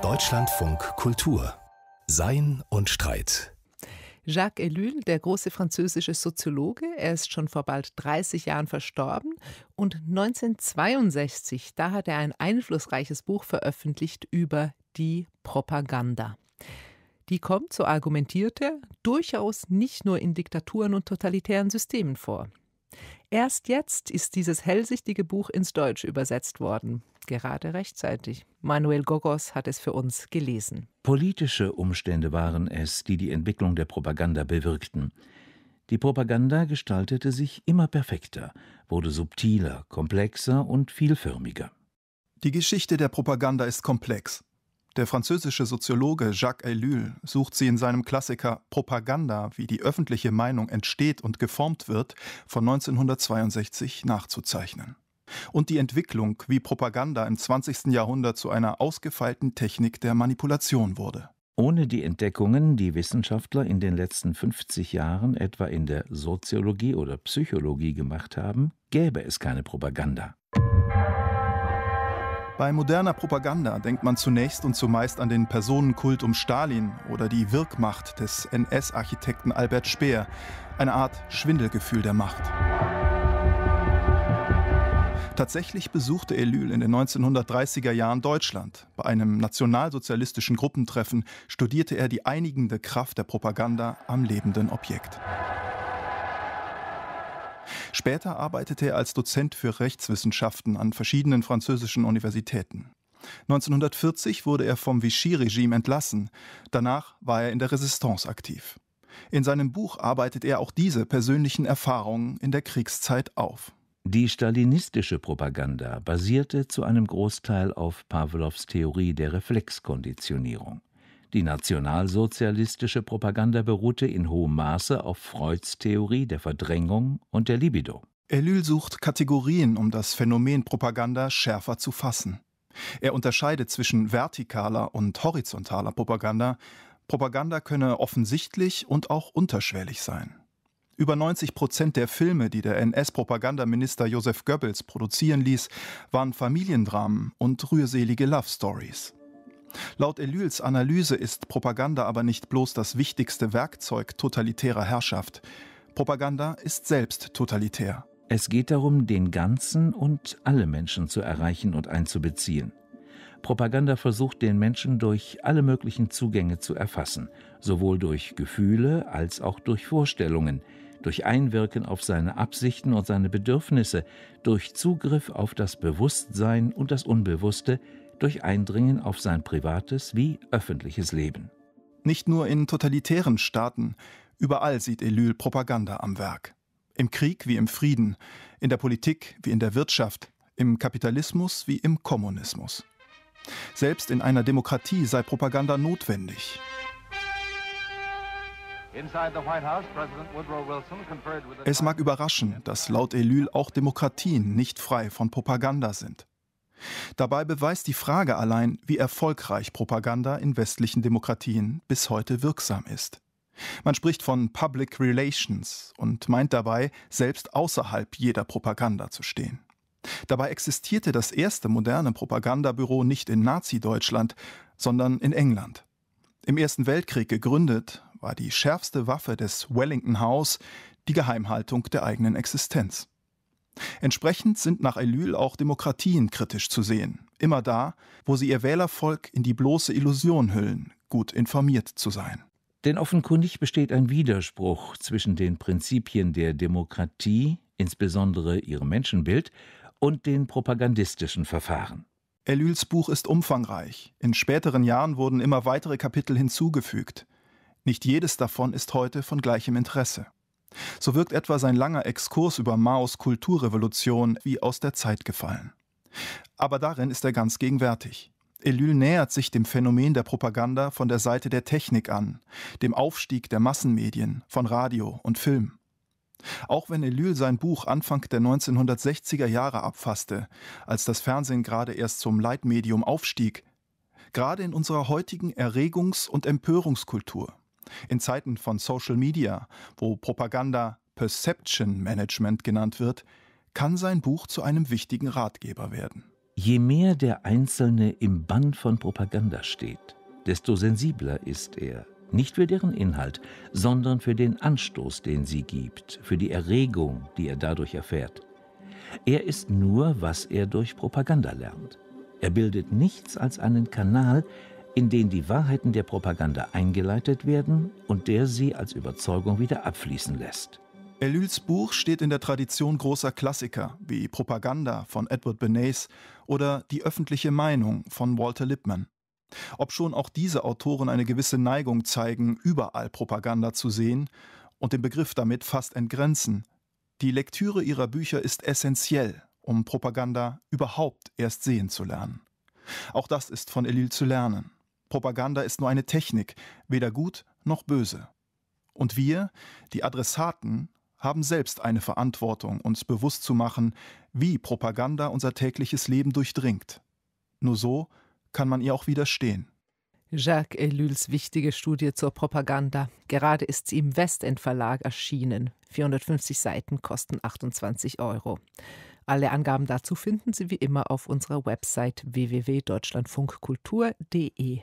Deutschlandfunk Kultur Sein und Streit Jacques Ellul, der große französische Soziologe, er ist schon vor bald 30 Jahren verstorben und 1962, da hat er ein einflussreiches Buch veröffentlicht über die Propaganda. Die kommt, so argumentiert er, durchaus nicht nur in Diktaturen und totalitären Systemen vor. Erst jetzt ist dieses hellsichtige Buch ins Deutsch übersetzt worden. Gerade rechtzeitig. Manuel Gogos hat es für uns gelesen. Politische Umstände waren es, die die Entwicklung der Propaganda bewirkten. Die Propaganda gestaltete sich immer perfekter, wurde subtiler, komplexer und vielförmiger. Die Geschichte der Propaganda ist komplex. Der französische Soziologe Jacques Ellul sucht sie in seinem Klassiker Propaganda, wie die öffentliche Meinung entsteht und geformt wird, von 1962 nachzuzeichnen. Und die Entwicklung, wie Propaganda im 20. Jahrhundert zu einer ausgefeilten Technik der Manipulation wurde. Ohne die Entdeckungen, die Wissenschaftler in den letzten 50 Jahren etwa in der Soziologie oder Psychologie gemacht haben, gäbe es keine Propaganda. Bei moderner Propaganda denkt man zunächst und zumeist an den Personenkult um Stalin oder die Wirkmacht des NS-Architekten Albert Speer, eine Art Schwindelgefühl der Macht. Tatsächlich besuchte Elül in den 1930er Jahren Deutschland. Bei einem nationalsozialistischen Gruppentreffen studierte er die einigende Kraft der Propaganda am lebenden Objekt. Später arbeitete er als Dozent für Rechtswissenschaften an verschiedenen französischen Universitäten. 1940 wurde er vom Vichy-Regime entlassen. Danach war er in der Resistance aktiv. In seinem Buch arbeitet er auch diese persönlichen Erfahrungen in der Kriegszeit auf. Die stalinistische Propaganda basierte zu einem Großteil auf Pawlows Theorie der Reflexkonditionierung. Die nationalsozialistische Propaganda beruhte in hohem Maße auf Freuds Theorie der Verdrängung und der Libido. Ellul sucht Kategorien, um das Phänomen Propaganda schärfer zu fassen. Er unterscheidet zwischen vertikaler und horizontaler Propaganda. Propaganda könne offensichtlich und auch unterschwellig sein. Über 90 Prozent der Filme, die der NS-Propagandaminister Josef Goebbels produzieren ließ, waren Familiendramen und rührselige Love Stories. Laut Elüls Analyse ist Propaganda aber nicht bloß das wichtigste Werkzeug totalitärer Herrschaft. Propaganda ist selbst totalitär. Es geht darum, den Ganzen und alle Menschen zu erreichen und einzubeziehen. Propaganda versucht, den Menschen durch alle möglichen Zugänge zu erfassen, sowohl durch Gefühle als auch durch Vorstellungen, durch Einwirken auf seine Absichten und seine Bedürfnisse, durch Zugriff auf das Bewusstsein und das Unbewusste, durch Eindringen auf sein privates wie öffentliches Leben. Nicht nur in totalitären Staaten, überall sieht Elül Propaganda am Werk. Im Krieg wie im Frieden, in der Politik wie in der Wirtschaft, im Kapitalismus wie im Kommunismus. Selbst in einer Demokratie sei Propaganda notwendig. Es mag überraschen, dass laut Elül auch Demokratien nicht frei von Propaganda sind. Dabei beweist die Frage allein, wie erfolgreich Propaganda in westlichen Demokratien bis heute wirksam ist. Man spricht von Public Relations und meint dabei, selbst außerhalb jeder Propaganda zu stehen. Dabei existierte das erste moderne Propagandabüro nicht in Nazi-Deutschland, sondern in England. Im Ersten Weltkrieg gegründet, war die schärfste Waffe des Wellington House die Geheimhaltung der eigenen Existenz. Entsprechend sind nach Elül auch Demokratien kritisch zu sehen. Immer da, wo sie ihr Wählervolk in die bloße Illusion hüllen, gut informiert zu sein. Denn offenkundig besteht ein Widerspruch zwischen den Prinzipien der Demokratie, insbesondere ihrem Menschenbild, und den propagandistischen Verfahren. Elüls Buch ist umfangreich. In späteren Jahren wurden immer weitere Kapitel hinzugefügt. Nicht jedes davon ist heute von gleichem Interesse. So wirkt etwa sein langer Exkurs über Maos Kulturrevolution wie aus der Zeit gefallen. Aber darin ist er ganz gegenwärtig. Elül nähert sich dem Phänomen der Propaganda von der Seite der Technik an, dem Aufstieg der Massenmedien, von Radio und Film. Auch wenn Elül sein Buch Anfang der 1960er Jahre abfasste, als das Fernsehen gerade erst zum Leitmedium aufstieg, gerade in unserer heutigen Erregungs- und Empörungskultur in Zeiten von Social Media, wo Propaganda Perception Management genannt wird, kann sein Buch zu einem wichtigen Ratgeber werden. Je mehr der Einzelne im Bann von Propaganda steht, desto sensibler ist er, nicht für deren Inhalt, sondern für den Anstoß, den sie gibt, für die Erregung, die er dadurch erfährt. Er ist nur, was er durch Propaganda lernt. Er bildet nichts als einen Kanal, in den die Wahrheiten der Propaganda eingeleitet werden und der sie als Überzeugung wieder abfließen lässt. Elüls Buch steht in der Tradition großer Klassiker wie Propaganda von Edward Bernays oder Die öffentliche Meinung von Walter Lippmann. Obschon auch diese Autoren eine gewisse Neigung zeigen, überall Propaganda zu sehen und den Begriff damit fast entgrenzen, die Lektüre ihrer Bücher ist essentiell, um Propaganda überhaupt erst sehen zu lernen. Auch das ist von Elil zu lernen. Propaganda ist nur eine Technik, weder gut noch böse. Und wir, die Adressaten, haben selbst eine Verantwortung, uns bewusst zu machen, wie Propaganda unser tägliches Leben durchdringt. Nur so kann man ihr auch widerstehen. Jacques Ellul's wichtige Studie zur Propaganda. Gerade ist sie im Westend Verlag erschienen. 450 Seiten kosten 28 Euro. Alle Angaben dazu finden Sie wie immer auf unserer Website www.deutschlandfunkkultur.de.